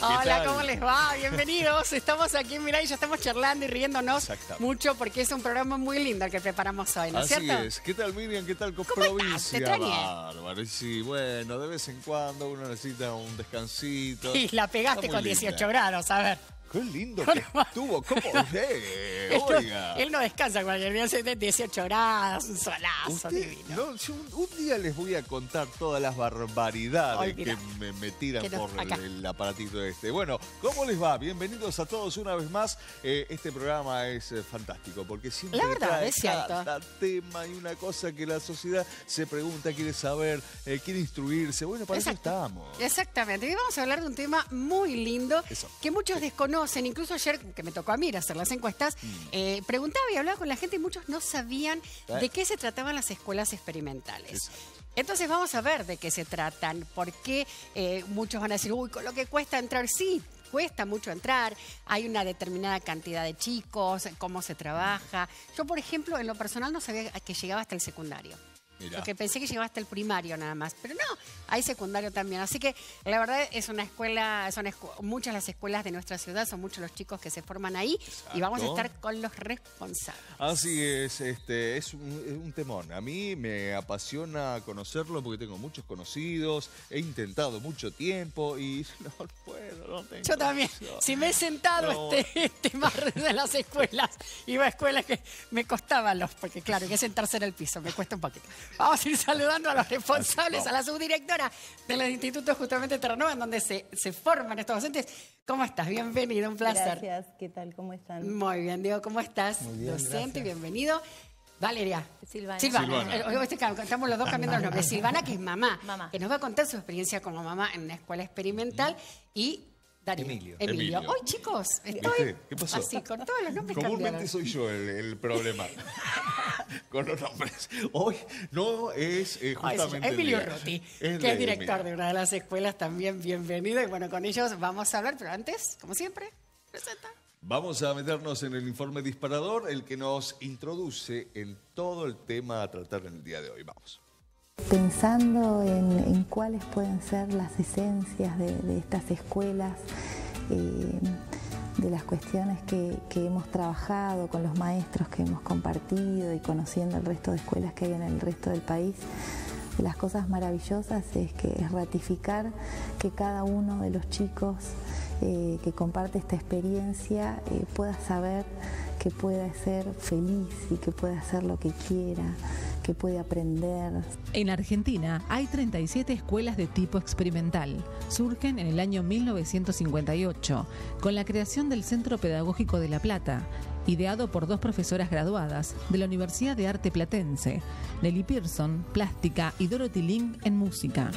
Hola, ¿cómo les va? Bienvenidos. Estamos aquí en y ya estamos charlando y riéndonos mucho porque es un programa muy lindo el que preparamos hoy, ¿no es ¿cierto? es. ¿Qué tal, Miriam? ¿Qué tal con Bárbaro. sí, bueno, de vez en cuando uno necesita un descansito. Sí, la pegaste con 18 grados, a ver. Qué lindo que estuvo, ¿cómo Oiga. Él no descansa cualquier día, hace 18 horas, un solazo divino. un, día les voy a contar todas las barbaridades que me, tiran por el, aparatito este. Bueno, ¿cómo les va? Bienvenidos a todos una vez más. Eh, este programa es eh, fantástico porque siempre tema y una cosa que la sociedad se pregunta, quiere saber, eh, quiere instruirse. Bueno, para eso estamos. Exactamente. Y vamos a hablar de un tema muy lindo que muchos desconocen Incluso ayer, que me tocó a mí hacer las encuestas, mm. eh, preguntaba y hablaba con la gente y muchos no sabían de qué se trataban las escuelas experimentales. Entonces vamos a ver de qué se tratan, porque qué eh, muchos van a decir, uy, con lo que cuesta entrar, sí, cuesta mucho entrar, hay una determinada cantidad de chicos, cómo se trabaja. Yo, por ejemplo, en lo personal no sabía que llegaba hasta el secundario. Porque pensé que llegaba hasta el primario nada más. Pero no, hay secundario también. Así que la verdad es una escuela, son muchas las escuelas de nuestra ciudad, son muchos los chicos que se forman ahí y vamos a estar con los responsables. Así es, este, es un, temón. A mí me apasiona conocerlo porque tengo muchos conocidos, he intentado mucho tiempo y no puedo, no tengo. Yo también. Si me he sentado este, este mar de las escuelas, iba a escuelas que me costaban los, porque claro, hay que sentarse en el piso, me cuesta un poquito. Vamos a ir saludando a los responsables, a la subdirectora del Instituto justamente Terranova, en donde se, se forman estos docentes. ¿Cómo estás? Bienvenido, un placer. Gracias, ¿qué tal? ¿Cómo están? Muy bien, Diego, ¿cómo estás? Docente, bienvenido. Valeria. Silvana. Silvana. Eh, estamos los dos cambiando el nombres. Silvana, que es mamá, mamá, que nos va a contar su experiencia como mamá en la escuela experimental y Emilio. Emilio. Hoy, chicos, estoy ¿Qué pasó? así, con todos los nombres Comúnmente soy yo el, problema. con los nombres. Hoy no es eh, justamente... Emilio Rotti, que es director de una de las escuelas también. Bienvenido. Y bueno, con ellos vamos a hablar, pero antes, como siempre, presenta. Vamos a meternos en el informe disparador, el que nos introduce en todo el tema a tratar en el día de hoy. Vamos. Pensando en, cuáles pueden ser las esencias de, estas escuelas, eh, de las cuestiones que, hemos trabajado con los maestros que hemos compartido y conociendo el resto de escuelas que hay en el resto del país, las cosas maravillosas es ratificar que cada uno de los chicos eh, que comparte esta experiencia eh, pueda saber que pueda ser feliz y que pueda hacer lo que quiera puede aprender. En Argentina hay 37 escuelas de tipo experimental. Surgen en el año 1958 con la creación del Centro Pedagógico de La Plata, ideado por dos profesoras graduadas de la Universidad de Arte Platense, Nelly Pearson, Plástica y Dorothy link en Música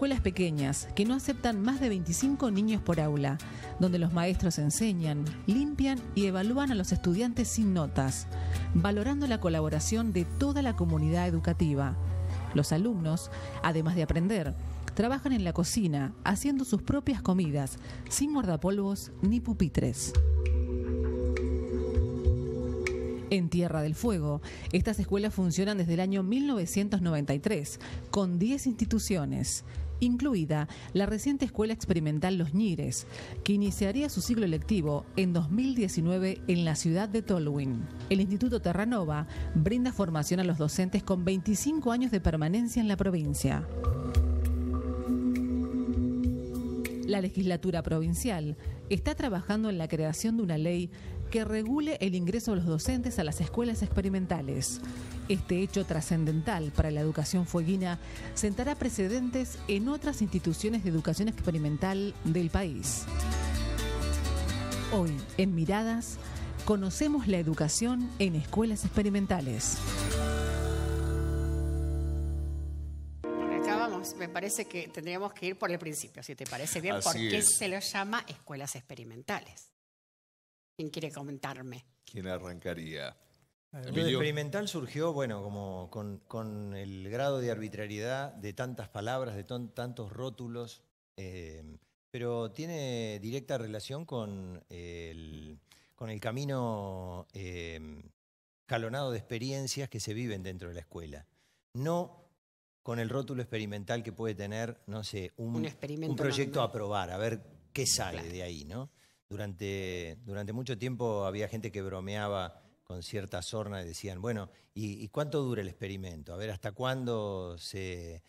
escuelas pequeñas, que no aceptan más de 25 niños por aula, donde los maestros enseñan, limpian y evalúan a los estudiantes sin notas, valorando la colaboración de toda la comunidad educativa. Los alumnos, además de aprender, trabajan en la cocina, haciendo sus propias comidas, sin guardapolvos ni pupitres. En Tierra del Fuego, estas escuelas funcionan desde el año 1993, con 10 instituciones, incluida la reciente Escuela Experimental Los Ñires, que iniciaría su ciclo electivo en 2019 en la ciudad de Tolwyn. El Instituto Terranova brinda formación a los docentes con 25 años de permanencia en la provincia. La legislatura provincial está trabajando en la creación de una ley que regule el ingreso de los docentes a las escuelas experimentales este hecho trascendental para la educación fueguina sentará precedentes en otras instituciones de educación experimental del país. Hoy, en Miradas, conocemos la educación en escuelas experimentales. me parece que tendríamos que ir por el principio, si te parece bien, ¿Por qué se lo llama escuelas experimentales. ¿Quién quiere comentarme? ¿Quién arrancaría? El experimental surgió, bueno, como con, el grado de arbitrariedad de tantas palabras, de tantos rótulos, eh, pero tiene directa relación con el, camino escalonado eh, de experiencias que se viven dentro de la escuela. No con el rótulo experimental que puede tener, no sé, un, proyecto a probar, a ver qué sale de ahí, ¿no? durante mucho tiempo había gente que bromeaba con cierta sorna y decían, bueno, ¿y, cuánto dura el experimento? A ver, ¿hasta cuándo se,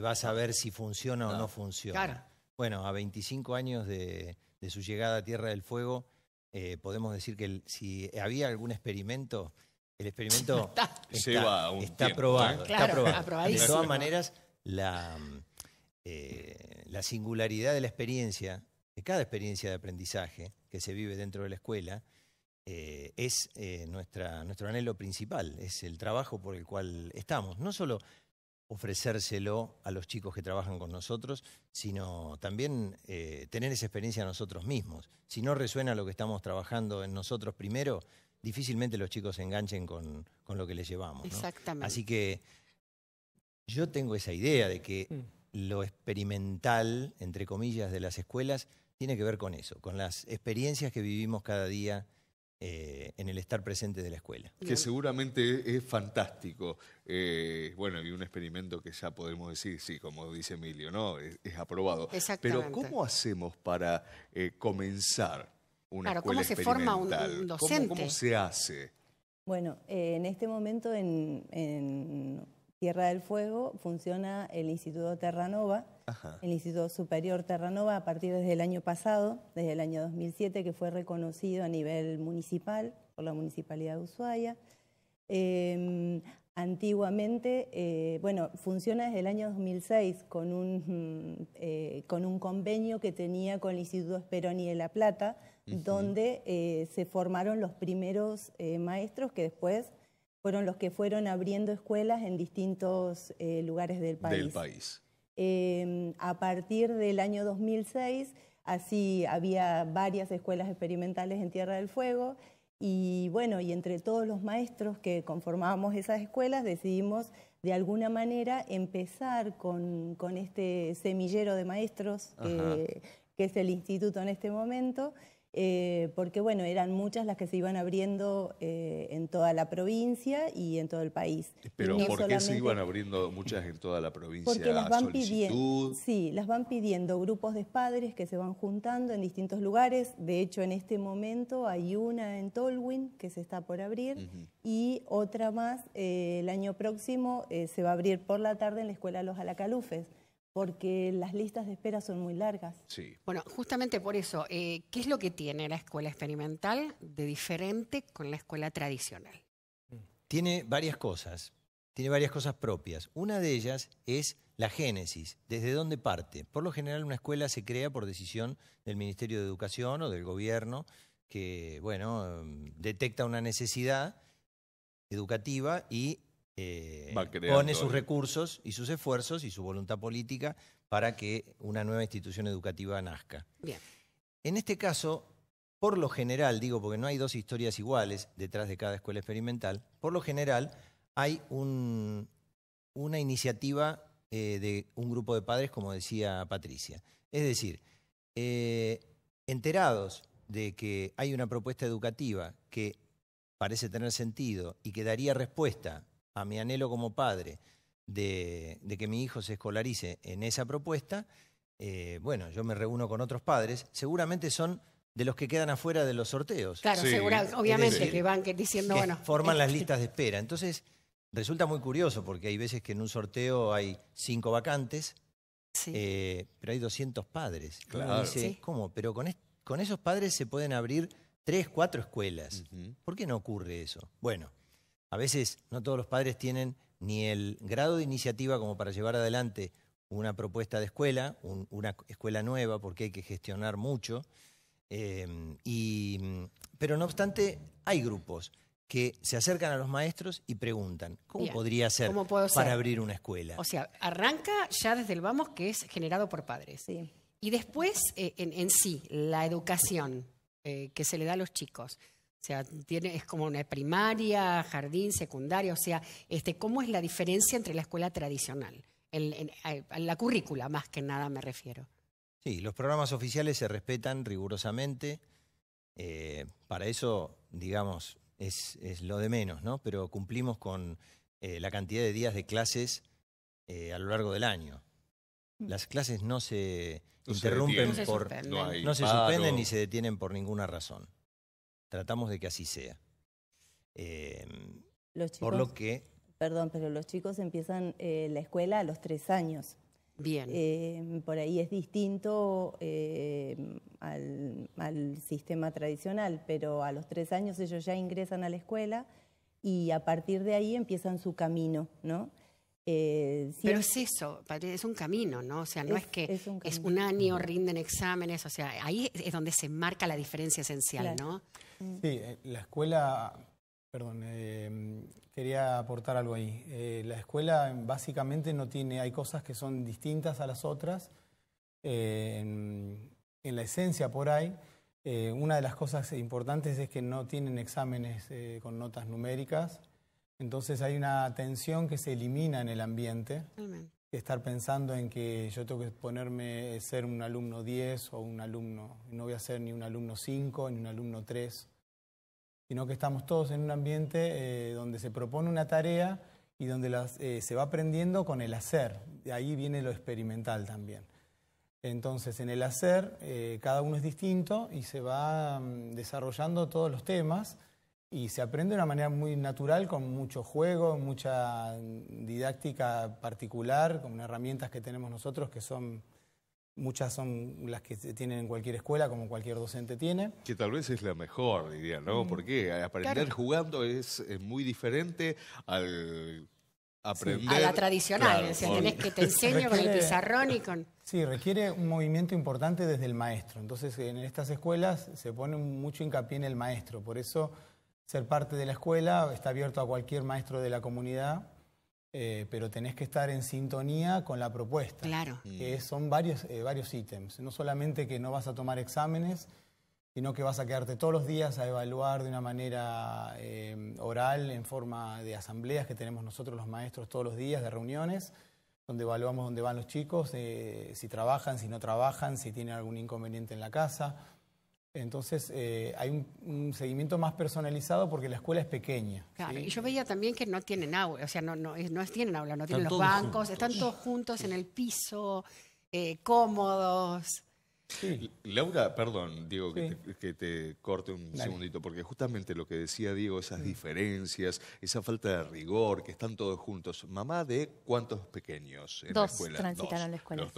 va a saber si funciona o no funciona? Bueno, a 25 años de, su llegada a Tierra del Fuego, eh, podemos decir que si había algún experimento, el experimento está, está, De todas maneras, la, eh, la singularidad de la experiencia, de cada experiencia de aprendizaje que se vive dentro de la escuela, eh, es eh, nuestro anhelo principal, es el trabajo por el cual estamos. No solo ofrecérselo a los chicos que trabajan con nosotros, sino también eh, tener esa experiencia nosotros mismos. Si no resuena lo que estamos trabajando en nosotros primero, difícilmente los chicos se enganchen con, lo que les llevamos. Exactamente. Así que yo tengo esa idea de que mm. lo experimental, entre comillas, de las escuelas tiene que ver con eso, con las experiencias que vivimos cada día eh, en el estar presente de la escuela. Que seguramente es, fantástico. Eh, bueno, y un experimento que ya podemos decir, sí, como dice Emilio, ¿no? Es, aprobado. Exactamente. Pero ¿cómo hacemos para eh, comenzar una claro, ¿cómo se forma un, docente? ¿Cómo, se hace? Bueno, en este momento en Tierra del Fuego funciona el Instituto Terranova, el Instituto Superior Terranova, a partir desde el año pasado, desde el año 2007, que fue reconocido a nivel municipal por la Municipalidad de Ushuaia. Em, antiguamente, eh, bueno, funciona desde el año 2006 con un, eh, con un convenio que tenía con el Instituto Esperoni de La Plata, donde eh, se formaron los primeros maestros que después fueron los que fueron abriendo escuelas en distintos eh, lugares del país. Del país. Em, a partir del año 2006, así había varias escuelas experimentales en Tierra del Fuego y bueno, y entre todos los maestros que conformábamos esas escuelas decidimos de alguna manera empezar con, con este semillero de maestros que es el instituto en este momento. Eh, porque bueno, eran muchas las que se iban abriendo eh, en toda la provincia y en todo el país. Eh, pero ¿por qué se iban abriendo muchas en toda la provincia? Porque las van pidiendo, sí, las van pidiendo grupos de padres que se van juntando en distintos lugares. De hecho, en este momento hay una en Tolwyn que se está por abrir y otra más el año próximo se va a abrir por la tarde en la escuela Los Alacalufes porque las listas de espera son muy largas. Sí. Bueno, justamente por eso, eh, ¿qué es lo que tiene la escuela experimental de diferente con la escuela tradicional? Tiene varias cosas, tiene varias cosas propias. Una de ellas es la génesis, desde dónde parte. Por lo general una escuela se crea por decisión del Ministerio de Educación o del gobierno que, bueno, detecta una necesidad educativa y eh, pone sus recursos y sus esfuerzos y su voluntad política para que una nueva institución educativa nazca. En este caso, por lo general, digo porque no hay dos historias iguales detrás de cada escuela experimental, por lo general hay una iniciativa eh, de un grupo de padres, como decía Patricia. Es decir, eh, enterados de que hay una propuesta educativa que parece tener sentido y que daría respuesta a mi anhelo como padre de, de que mi hijo se escolarice en esa propuesta, eh, bueno, yo me reúno con otros padres, seguramente son de los que quedan afuera de los sorteos. Claro, seguramente obviamente que van diciendo, bueno. Forman las este. listas de espera. Entonces, resulta muy curioso porque hay veces que en un sorteo hay cinco vacantes, eh, pero hay 200 padres. Claro. ¿cómo? Pero con, esos padres se pueden abrir tres, cuatro escuelas. ¿Por qué no ocurre eso? Bueno a veces no todos los padres tienen ni el grado de iniciativa como para llevar adelante una propuesta de escuela, una escuela nueva, porque hay que gestionar mucho. Eh, pero no obstante, hay grupos que se acercan a los maestros y preguntan, ¿cómo podría ser para abrir una escuela? O sea, arranca ya desde el vamos que es generado por padres. Y después, eh, en, sí, la educación eh, que se le da a los chicos. O sea, tiene, es como una primaria, jardín, secundaria. O sea, este, ¿cómo es la diferencia entre la escuela tradicional? la currícula, más que nada, me refiero. Sí, los programas oficiales se respetan rigurosamente. Eh, para eso, digamos, es, lo de menos, ¿no? Pero cumplimos con eh, la cantidad de días de clases eh, a lo largo del año. Mm. Las clases no se interrumpen por. No, no se suspenden ni se detienen por ninguna razón. Tratamos de que así sea. Eh, los chicos, por lo que... Perdón, pero los chicos empiezan eh, la escuela a los tres años. Bien. Eh, por ahí es distinto al, al, sistema tradicional, pero a los tres años ellos ya ingresan a la escuela y a partir de ahí empiezan su camino, ¿no? Eh, Pero es, eso, es un camino, ¿no? O sea, no es, que es un, año, rinden exámenes, o sea, ahí es donde se marca la diferencia esencial, ¿no? Mm. Sí, eh, la escuela, perdón, eh, quería aportar algo ahí. la escuela básicamente no tiene, hay cosas que son distintas a las otras, en, la esencia por ahí. una de las cosas importantes es que no tienen exámenes con notas numéricas. Entonces hay una tensión que se elimina en el ambiente. Estar pensando en que yo tengo que ponerme ser un alumno 10 o un alumno, no voy a ser ni un alumno 5 ni un alumno 3, sino que estamos todos en un ambiente eh, donde se propone una tarea y donde eh, se va aprendiendo con el hacer. De ahí viene lo experimental también. Entonces, en el hacer, eh, cada uno es distinto y se va mm, desarrollando todos los temas y se aprende de una manera muy natural, con mucho juego, mucha didáctica particular, con herramientas que tenemos nosotros que son, muchas son las que tienen en cualquier escuela, como cualquier docente tiene. Que tal vez es la mejor, diría, ¿no? Mm. Porque aprender jugando es, muy diferente al aprender. a la tradicional, es decir, tenés que te enseño con el pizarrón y con. Sí, requiere un movimiento importante desde el maestro. Entonces, en estas escuelas se pone mucho hincapié en el maestro. Por eso ser parte de la escuela, está abierto a cualquier maestro de la comunidad, eh, pero tenés que estar en sintonía con la propuesta. Claro. Que son varios, eh, varios ítems. No solamente que no vas a tomar exámenes, sino que vas a quedarte todos los días a evaluar de una manera eh, oral, en forma de asambleas que tenemos nosotros los maestros todos los días, de reuniones, donde evaluamos dónde van los chicos, si trabajan, si no trabajan, si tienen algún inconveniente en la casa. Entonces eh, hay un, seguimiento más personalizado porque la escuela es pequeña. Claro, y yo veía también que no tienen aula, o sea, no, no, eh, tienen aula, no tienen los bancos, están todos juntos en el piso, eh, cómodos. Laura, perdón, Diego, que, te, corte un segundito, porque justamente lo que decía Diego, esas mm. diferencias, esa falta de rigor, que están todos juntos. Mamá de cuántos pequeños en la escuela. transitaron la escuela.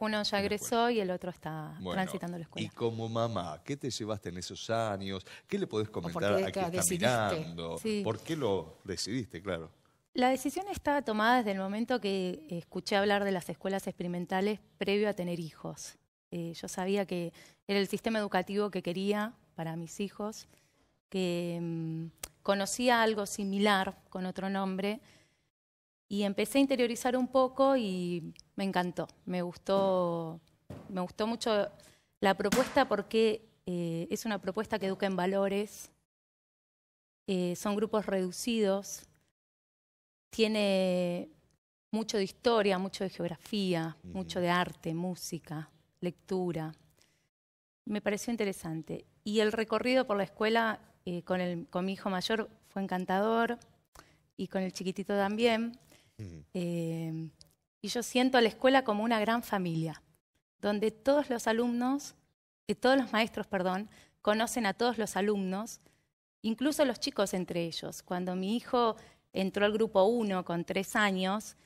uno, ya egresó y el otro está transitando la escuela. Y como mamá, ¿qué te llevaste en esos años? ¿Qué le podés comentar a quien está mirando? ¿Por qué lo decidiste, claro? La decisión estaba tomada desde el momento que escuché hablar de las escuelas experimentales previo a tener hijos. Eh, yo sabía que era el sistema educativo que quería para mis hijos, que mm, conocía algo similar con otro nombre y empecé a interiorizar un poco y me encantó, me gustó, mucho la propuesta porque eh, es una propuesta que educa en valores, eh, son grupos reducidos, tiene mucho de historia, mucho de geografía, mucho de arte, música, lectura. Me pareció interesante. Y el recorrido por la escuela eh, con, el, mi hijo mayor fue encantador y con el chiquitito también. Eh, y yo siento a la escuela como una gran familia, donde todos los alumnos, eh, todos los maestros, perdón, conocen a todos los alumnos, incluso los chicos entre ellos. Cuando mi hijo entró al grupo uno con tres años,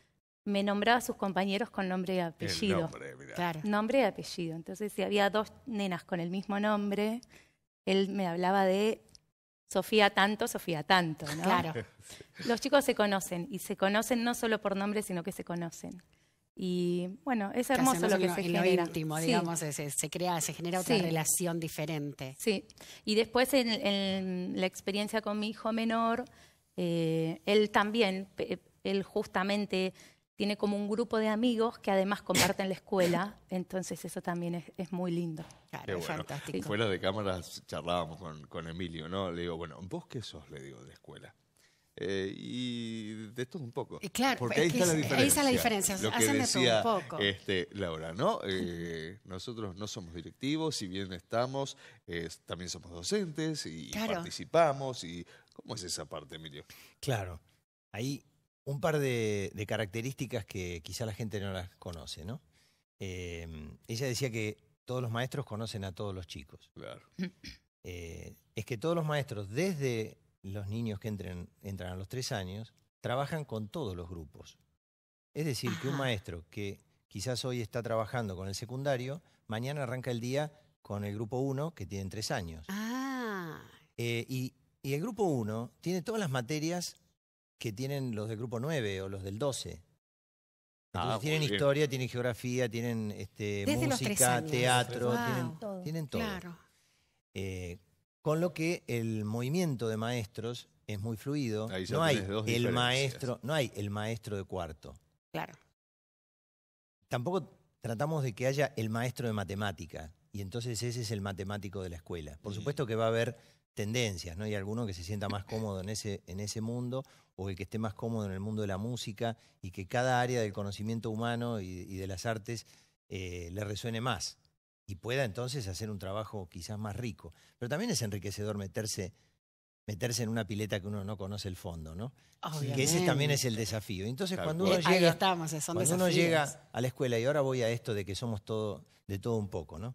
me nombraba a sus compañeros con nombre y apellido. nombre, Claro. nombre y apellido. Entonces, si había dos nenas con el mismo nombre, él me hablaba de Sofía tanto, Sofía tanto, ¿no? Claro. Los chicos se conocen y se conocen no solo por nombre, sino que se conocen. Y bueno, es hermoso lo que se en genera. Lo íntimo, digamos, se, crea, se genera otra relación diferente. Sí. Y después en, la experiencia con mi hijo menor, eh, él también, él justamente tiene como un grupo de amigos que además comparten la escuela, entonces eso también es, muy lindo. Claro, fantástico. Fuera de cámaras charlábamos con, Emilio, ¿no? Le digo, bueno, ¿vos qué sos? Le digo, de escuela. Eh, y de esto un poco. Y eh, claro, porque ahí está la diferencia. Ahí Lo que un poco. Este, Laura, ¿no? Eh, nosotros no somos directivos, si bien estamos, también somos docentes y, participamos. y ¿Cómo es esa parte, Emilio? Claro, ahí un par de, características que quizá la gente no las conoce, ¿no? Em, ella decía que todos los maestros conocen a todos los chicos. Claro. Eh, es que todos los maestros, desde los niños que entran a los tres años, trabajan con todos los grupos. Es decir, que un maestro que quizás hoy está trabajando con el secundario, mañana arranca el día con el grupo uno, que tiene tres años. Ah. Eh, y, el grupo uno tiene todas las materias que tienen los del grupo 9 o los del 12. Entonces ah, tienen historia, tienen geografía, tienen este, música, teatro, tienen, todo. Eh, con lo que el movimiento de maestros es muy fluido. No hay el maestro, no hay el maestro de cuarto. Claro. Tampoco tratamos de que haya el maestro de matemática y entonces ese es el matemático de la escuela. Por mm. supuesto que va a haber tendencias, ¿no? Hay alguno que se sienta más cómodo en ese, en ese mundo, o el que esté más cómodo en el mundo de la música y que cada área del conocimiento humano y, de las artes eh, le resuene más y pueda entonces hacer un trabajo quizás más rico. Pero también es enriquecedor meterse meterse en una pileta que uno no conoce el fondo, ¿no? Que ese también es el desafío. Entonces cuando uno llega, cuando uno llega a la escuela y ahora voy a esto de que somos todo de todo un poco, ¿no?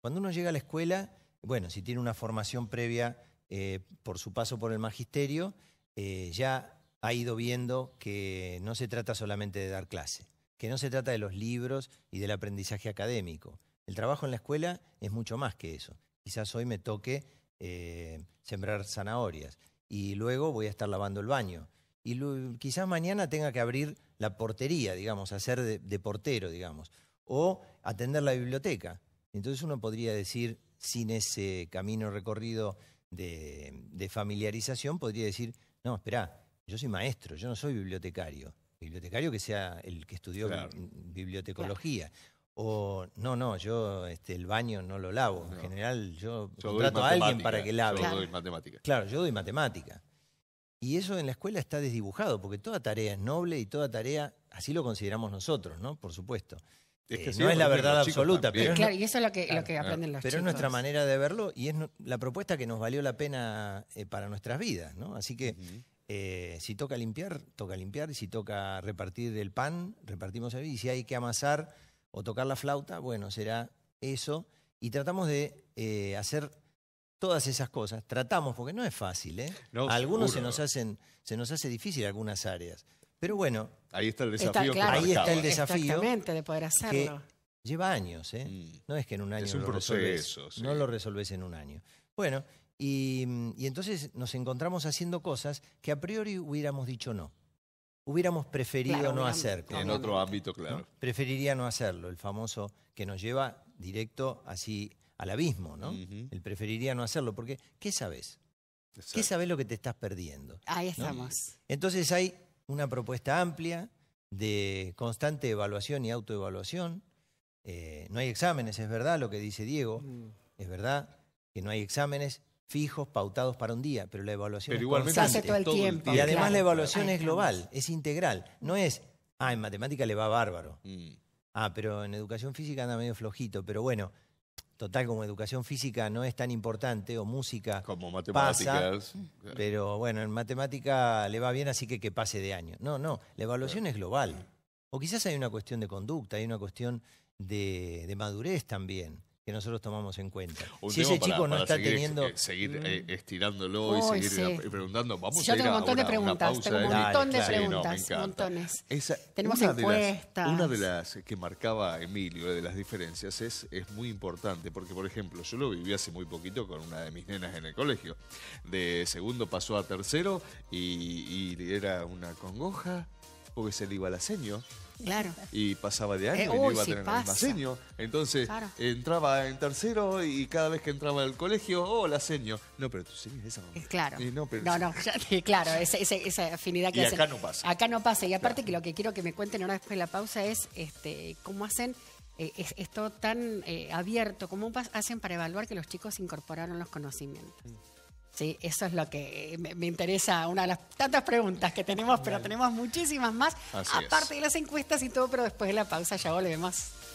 Cuando uno llega a la escuela, bueno, si tiene una formación previa eh, por su paso por el magisterio, eh, ya ha ido viendo que no se trata solamente de dar clase, que no se trata de los libros y del aprendizaje académico. El trabajo en la escuela es mucho más que eso. Quizás hoy me toque eh, sembrar zanahorias y luego voy a estar lavando el baño. Y quizás mañana tenga que abrir la portería, digamos, hacer de, portero, digamos, o atender la biblioteca. Entonces uno podría decir, sin ese camino recorrido de, de familiarización, podría decir, no, espera, yo soy maestro, yo no soy bibliotecario. Bibliotecario que sea el que estudió bibliotecología. O no, no, yo este, el baño no lo lavo. En general yo, trato a alguien para que lave. Yo doy matemática. Claro, yo doy matemática. Y eso en la escuela está desdibujado, porque toda tarea es noble y toda tarea, así lo consideramos nosotros, ¿no? Por supuesto. Eh, no es la verdad absoluta, pero claro, y eso es lo que, aprenden Pero es nuestra manera de verlo y es la propuesta que nos valió la pena eh, para nuestras vidas, ¿no? Así que eh, si toca limpiar, toca limpiar, y si toca repartir el pan, repartimos ahí, y si hay que amasar o tocar la flauta, bueno, será eso. Y tratamos de eh, hacer todas esas cosas, tratamos, porque no es fácil, ¿eh? algunos se nos, hacen, se nos hace difícil algunas áreas. Pero bueno. Ahí está el desafío. ahí está el desafío. Exactamente, de poder hacerlo. lleva años, ¿eh? Mm. No es que en un año. lo proceso. Resolves, No lo resolves en un año. Bueno, y, entonces nos encontramos haciendo cosas que a priori hubiéramos dicho no. Hubiéramos preferido no hacer. En otro ámbito, claro. Preferiría no hacerlo, el famoso que nos lleva directo así al abismo, ¿no? El preferiría no hacerlo, porque ¿qué sabes? ¿Qué sabes lo que te estás perdiendo? Ahí estamos. Entonces hay una propuesta amplia de constante evaluación y autoevaluación. Eh, no hay exámenes, es verdad lo que dice Diego, mm. es verdad que no hay exámenes, fijos, pautados para un día, pero la evaluación se Hace todo el tiempo. Y además la evaluación es global, es integral. No es, ah, en matemática le va bárbaro. Mm. Ah, pero en educación física anda medio flojito, pero bueno, total como educación física no es tan importante o música como matemáticas, pero bueno, en matemática le va bien así que que pase de año. No, no, la evaluación es global. O quizás hay una cuestión de conducta, hay una cuestión de madurez también que nosotros tomamos en cuenta. si ese chico no está teniendo... Seguir mm. eh, estirándolo y seguir preguntando, vamos a Yo tengo un montón de preguntas, un montón de, preguntas, Tenemos una encuestas. las, una de las que marcaba Emilio, de las diferencias, es, es muy importante, porque por ejemplo, yo lo viví hace muy poquito con una de mis nenas en el colegio. De segundo pasó a tercero y era una congoja porque se le iba la seño. Claro. Y pasaba de eh, año y no iba a tener Entonces entraba en tercero y cada vez que entraba al colegio, oh, la seño. No, pero tú seño es esa. Mamá. Eh, claro. no, no, claro, esa, afinidad que y acá no pasa. Acá no pasa. Y aparte que lo que quiero que me cuenten ahora después de la pausa es este, cómo hacen... Eh, esto tan abierto, ¿cómo hacen para evaluar que los chicos incorporaron los conocimientos? Mm. Sí, eso es lo que me, interesa, una de las tantas preguntas que tenemos, pero tenemos muchísimas más, aparte de las encuestas y todo, pero después de la pausa ya volvemos.